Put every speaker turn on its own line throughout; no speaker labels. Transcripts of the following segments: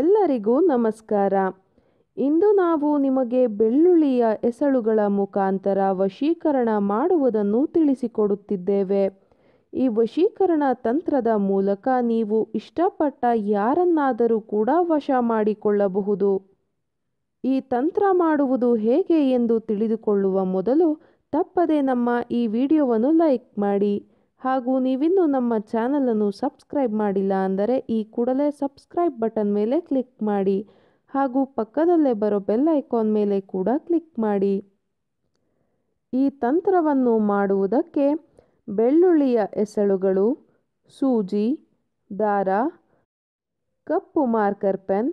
ಎಲ್ಲರಿಗೂ ನಮಸ್ಕಾರ ಇಂದು ನಾವು ನಿಮಗೆ ಬೆಳ್ಳುಳ್ಳಿಯ ಎಸಳುಗಳ ಮುಖಾಂತರ ವಶೀಕರಣ ಮಾಡುವುದನ್ನು ತಿಳಿಸಿಕೊಡುತ್ತಿದ್ದೇವೆ ಈ ವಶೀಕರಣ ತಂತ್ರದ ಮೂಲಕ ನೀವು ಇಷ್ಟಪಟ್ಟ ಯಾರನ್ನಾದರೂ ಕೂಡ ವಶ ಮಾಡಿಕೊಳ್ಳಬಹುದು ಈ ತಂತ್ರ ಮಾಡುವುದು ಹೇಗೆ ಎಂದು ತಿಳಿದುಕೊಳ್ಳುವ ಮೊದಲು ತಪ್ಪದೆ ನಮ್ಮ ಈ ವಿಡಿಯೋವನ್ನು ಲೈಕ್ ಮಾಡಿ ಹಾಗೂ ನೀವಿನ್ನೂ ನಮ್ಮ ಚಾನಲನ್ನು ಸಬ್ಸ್ಕ್ರೈಬ್ ಮಾಡಿಲ್ಲ ಅಂದರೆ ಈ ಕೂಡಲೇ ಸಬ್ಸ್ಕ್ರೈಬ್ ಬಟನ್ ಮೇಲೆ ಕ್ಲಿಕ್ ಮಾಡಿ ಹಾಗೂ ಪಕ್ಕದಲ್ಲೇ ಬರೋ ಬೆಲ್ ಐಕಾನ್ ಮೇಲೆ ಕೂಡ ಕ್ಲಿಕ್ ಮಾಡಿ ಈ ತಂತ್ರವನ್ನು ಮಾಡುವುದಕ್ಕೆ ಬೆಳ್ಳುಳ್ಳಿಯ ಎಸಳುಗಳು ಸೂಜಿ ದಾರ ಕಪ್ಪು ಮಾರ್ಕರ್ ಪೆನ್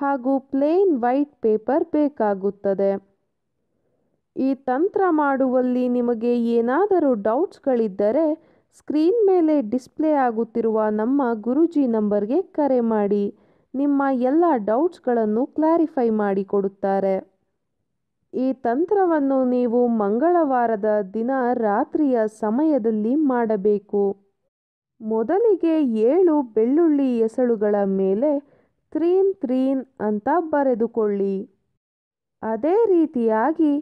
ಹಾಗೂ ಪ್ಲೇನ್ ವೈಟ್ ಪೇಪರ್ ಬೇಕಾಗುತ್ತದೆ ಈ ತಂತ್ರ ಮಾಡುವಲ್ಲಿ ನಿಮಗೆ ಏನಾದರೂ ಡೌಟ್ಸ್ಗಳಿದ್ದರೆ ಸ್ಕ್ರೀನ್ ಮೇಲೆ ಡಿಸ್ಪ್ಲೇ ಆಗುತ್ತಿರುವ ನಮ್ಮ ಗುರುಜಿ ನಂಬರ್ಗೆ ಕರೆ ಮಾಡಿ ನಿಮ್ಮ ಎಲ್ಲ ಡೌಟ್ಸ್ಗಳನ್ನು ಕ್ಲಾರಿಫೈ ಮಾಡಿಕೊಡುತ್ತಾರೆ ಈ ತಂತ್ರವನ್ನು ನೀವು ಮಂಗಳವಾರದ ದಿನ ರಾತ್ರಿಯ ಸಮಯದಲ್ಲಿ ಮಾಡಬೇಕು ಮೊದಲಿಗೆ ಏಳು ಬೆಳ್ಳುಳ್ಳಿ ಎಸಳುಗಳ ಮೇಲೆ ತ್ರೀನ್ ತ್ರೀನ್ ಅಂತ ಬರೆದುಕೊಳ್ಳಿ ಅದೇ ರೀತಿಯಾಗಿ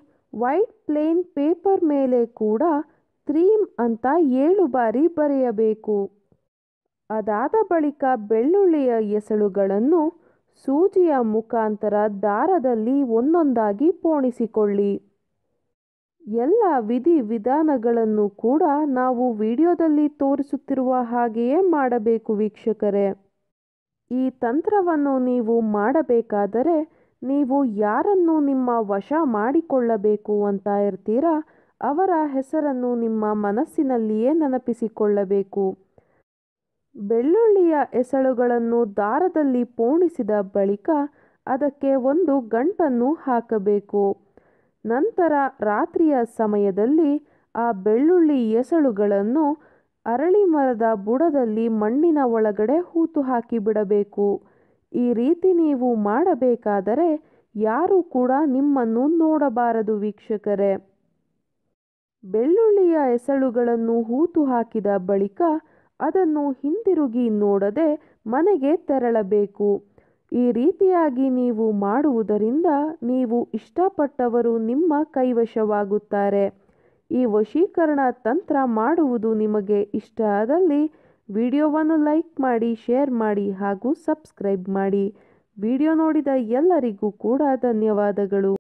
ವೈಟ್ ಪ್ಲೇನ್ ಪೇಪರ್ ಮೇಲೆ ಕೂಡ ತ್ರೀಮ್ ಅಂತ ಏಳು ಬಾರಿ ಬರೆಯಬೇಕು ಅದಾದ ಬಳಿಕ ಬೆಳ್ಳುಳ್ಳಿಯ ಎಸಳುಗಳನ್ನು ಸೂಜಿಯ ಮುಖಾಂತರ ದಾರದಲ್ಲಿ ಒಂದೊಂದಾಗಿ ಪೋಣಿಸಿಕೊಳ್ಳಿ ಎಲ್ಲ ವಿಧಿ ವಿಧಾನಗಳನ್ನು ಕೂಡ ನಾವು ವಿಡಿಯೋದಲ್ಲಿ ತೋರಿಸುತ್ತಿರುವ ಹಾಗೆಯೇ ಮಾಡಬೇಕು ವೀಕ್ಷಕರೇ ಈ ತಂತ್ರವನ್ನು ನೀವು ಮಾಡಬೇಕಾದರೆ ನೀವು ಯಾರನ್ನು ನಿಮ್ಮ ವಶ ಮಾಡಿಕೊಳ್ಳಬೇಕು ಅಂತ ಇರ್ತೀರಾ ಅವರ ಹೆಸರನ್ನು ನಿಮ್ಮ ಮನಸ್ಸಿನಲ್ಲಿಯೇ ನೆನಪಿಸಿಕೊಳ್ಳಬೇಕು ಬೆಳ್ಳುಳ್ಳಿಯ ಎಸಳುಗಳನ್ನು ದಾರದಲ್ಲಿ ಪೋಣಿಸಿದ ಬಳಿಕ ಅದಕ್ಕೆ ಒಂದು ಗಂಟನ್ನು ಹಾಕಬೇಕು ನಂತರ ರಾತ್ರಿಯ ಸಮಯದಲ್ಲಿ ಆ ಬೆಳ್ಳುಳ್ಳಿ ಎಸಳುಗಳನ್ನು ಅರಳಿ ಮರದ ಬುಡದಲ್ಲಿ ಮಣ್ಣಿನ ಒಳಗಡೆ ಹೂತು ಹಾಕಿಬಿಡಬೇಕು ಈ ರೀತಿ ನೀವು ಮಾಡಬೇಕಾದರೆ ಯಾರೂ ಕೂಡ ನಿಮ್ಮನ್ನು ನೋಡಬಾರದು ವೀಕ್ಷಕರೇ ಬೆಳ್ಳುಳ್ಳಿಯ ಎಸಳುಗಳನ್ನು ಹೂತು ಹಾಕಿದ ಬಳಿಕ ಅದನ್ನು ಹಿಂದಿರುಗಿ ನೋಡದೆ ಮನೆಗೆ ತೆರಳಬೇಕು ಈ ರೀತಿಯಾಗಿ ನೀವು ಮಾಡುವುದರಿಂದ ನೀವು ಇಷ್ಟಪಟ್ಟವರು ನಿಮ್ಮ ಕೈವಶವಾಗುತ್ತಾರೆ ಈ ವಶೀಕರಣ ತಂತ್ರ ಮಾಡುವುದು ನಿಮಗೆ ಇಷ್ಟ ಆದಲ್ಲಿ ವಿಡಿಯೋವನ್ನು ಲೈಕ್ ಮಾಡಿ ಶೇರ್ ಮಾಡಿ ಹಾಗೂ ಸಬ್ಸ್ಕ್ರೈಬ್ ಮಾಡಿ ವಿಡಿಯೋ ನೋಡಿದ ಎಲ್ಲರಿಗೂ ಕೂಡ ಧನ್ಯವಾದಗಳು